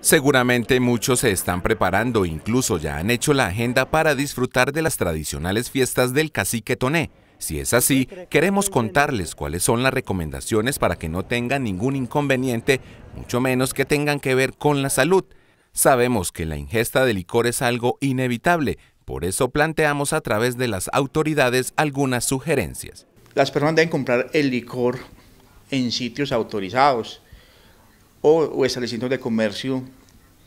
Seguramente muchos se están preparando, incluso ya han hecho la agenda para disfrutar de las tradicionales fiestas del cacique Toné. Si es así, queremos contarles cuáles son las recomendaciones para que no tengan ningún inconveniente, mucho menos que tengan que ver con la salud. Sabemos que la ingesta de licor es algo inevitable, por eso planteamos a través de las autoridades algunas sugerencias. Las personas deben comprar el licor en sitios autorizados o, establecimientos de comercio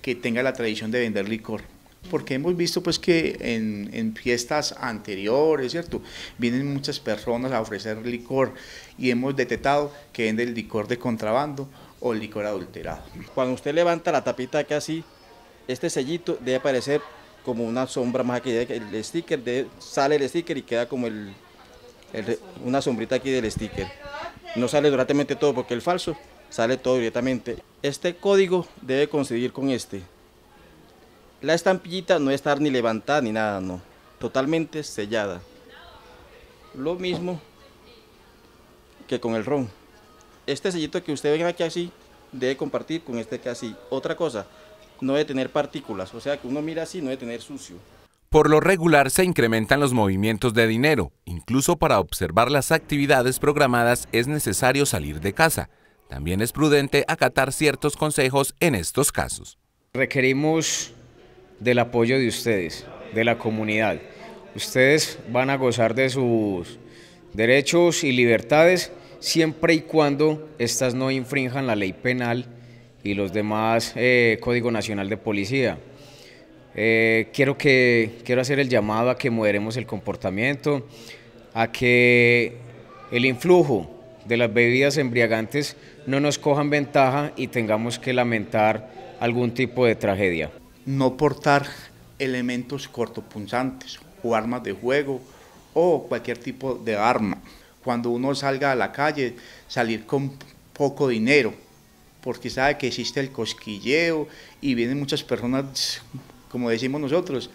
que tenga la tradición de vender licor. Porque hemos visto pues que en, en, fiestas anteriores, ¿cierto? Vienen muchas personas a ofrecer licor y hemos detectado que venden licor de contrabando o licor adulterado. Cuando usted levanta la tapita acá así, este sellito debe aparecer como una sombra más aquí, el sticker, de, sale el sticker y queda como el, una sombrita aquí del sticker. No sale durante todo porque el falso sale todo directamente. Este código debe coincidir con este. La estampillita no debe estar ni levantada ni nada, no. Totalmente sellada. Lo mismo que con el ROM. Este sellito que usted ve aquí así, debe compartir con este que así. Otra cosa, no debe tener partículas, o sea que uno mira así, no debe tener sucio. Por lo regular se incrementan los movimientos de dinero. Incluso para observar las actividades programadas es necesario salir de casa. También es prudente acatar ciertos consejos en estos casos. Requerimos del apoyo de ustedes, de la comunidad. Ustedes van a gozar de sus derechos y libertades siempre y cuando estas no infrinjan la ley penal y los demás eh, Código Nacional de Policía. Eh, quiero, que, quiero hacer el llamado a que moderemos el comportamiento, a que el influjo de las bebidas embriagantes no nos cojan ventaja y tengamos que lamentar algún tipo de tragedia. No portar elementos cortopunzantes o armas de juego o cualquier tipo de arma. Cuando uno salga a la calle, salir con poco dinero, porque sabe que existe el cosquilleo y vienen muchas personas, como decimos nosotros,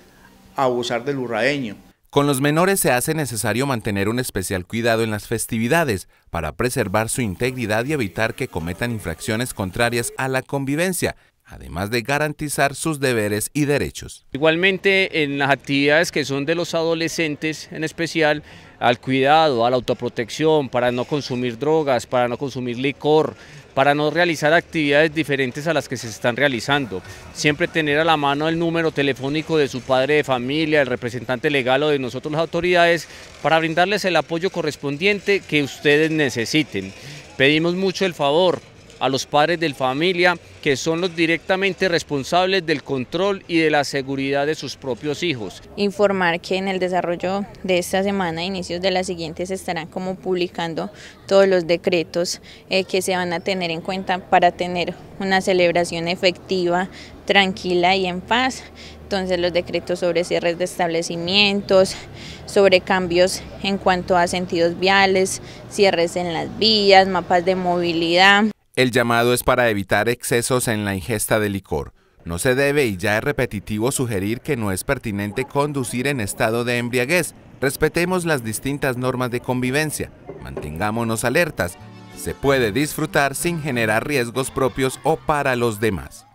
a abusar del urraeño. Con los menores se hace necesario mantener un especial cuidado en las festividades para preservar su integridad y evitar que cometan infracciones contrarias a la convivencia además de garantizar sus deberes y derechos. Igualmente en las actividades que son de los adolescentes en especial, al cuidado, a la autoprotección, para no consumir drogas, para no consumir licor, para no realizar actividades diferentes a las que se están realizando. Siempre tener a la mano el número telefónico de su padre de familia, el representante legal o de nosotros las autoridades, para brindarles el apoyo correspondiente que ustedes necesiten. Pedimos mucho el favor a los padres de familia, que son los directamente responsables del control y de la seguridad de sus propios hijos. Informar que en el desarrollo de esta semana, inicios de la siguiente, se estarán como publicando todos los decretos eh, que se van a tener en cuenta para tener una celebración efectiva, tranquila y en paz. Entonces los decretos sobre cierres de establecimientos, sobre cambios en cuanto a sentidos viales, cierres en las vías, mapas de movilidad. El llamado es para evitar excesos en la ingesta de licor. No se debe y ya es repetitivo sugerir que no es pertinente conducir en estado de embriaguez. Respetemos las distintas normas de convivencia, mantengámonos alertas. Se puede disfrutar sin generar riesgos propios o para los demás.